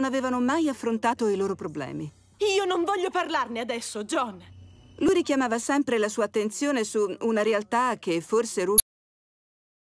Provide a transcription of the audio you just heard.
non avevano mai affrontato i loro problemi. Io non voglio parlarne adesso, John! Lui richiamava sempre la sua attenzione su una realtà che forse...